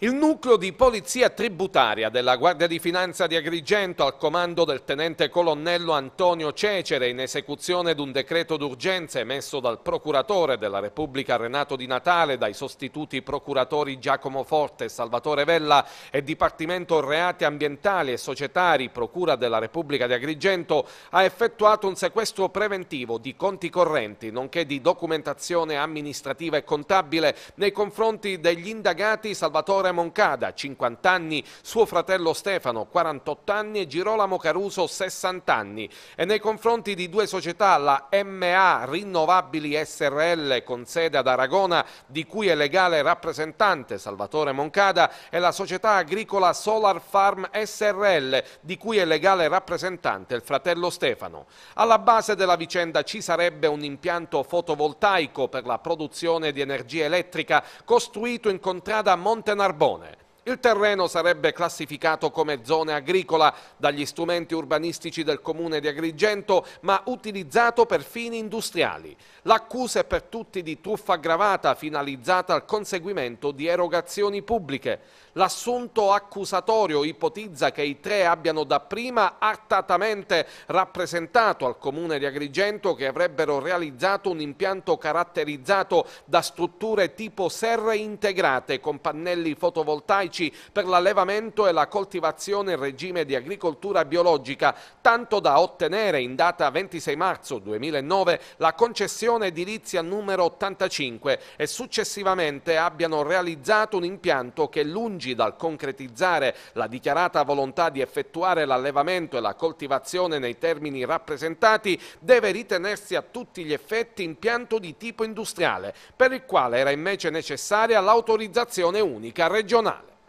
Il nucleo di polizia tributaria della Guardia di Finanza di Agrigento al comando del tenente colonnello Antonio Cecere in esecuzione di un decreto d'urgenza emesso dal procuratore della Repubblica Renato Di Natale dai sostituti procuratori Giacomo Forte e Salvatore Vella e Dipartimento Reati Ambientali e Societari Procura della Repubblica di Agrigento ha effettuato un sequestro preventivo di conti correnti nonché di documentazione amministrativa e contabile nei confronti degli indagati Salvatore Salvatore Moncada, 50 anni, suo fratello Stefano, 48 anni e Girolamo Caruso, 60 anni. E nei confronti di due società, la MA Rinnovabili SRL, con sede ad Aragona, di cui è legale rappresentante Salvatore Moncada, e la società agricola Solar Farm SRL, di cui è legale rappresentante il fratello Stefano. Alla base della vicenda ci sarebbe un impianto fotovoltaico per la produzione di energia elettrica costruito in contrada Montenarvino bone Il terreno sarebbe classificato come zona agricola dagli strumenti urbanistici del comune di Agrigento, ma utilizzato per fini industriali. L'accusa è per tutti di truffa aggravata finalizzata al conseguimento di erogazioni pubbliche. L'assunto accusatorio ipotizza che i tre abbiano dapprima artatamente rappresentato al comune di Agrigento che avrebbero realizzato un impianto caratterizzato da strutture tipo serre integrate con pannelli fotovoltaici organici per l'allevamento e la coltivazione in regime di agricoltura biologica, tanto da ottenere in data 26 marzo 2009 la concessione edilizia numero 85 e successivamente abbiano realizzato un impianto che lungi dal concretizzare la dichiarata volontà di effettuare l'allevamento e la coltivazione nei termini rappresentati deve ritenersi a tutti gli effetti impianto di tipo industriale per il quale era invece necessaria l'autorizzazione unica regionale.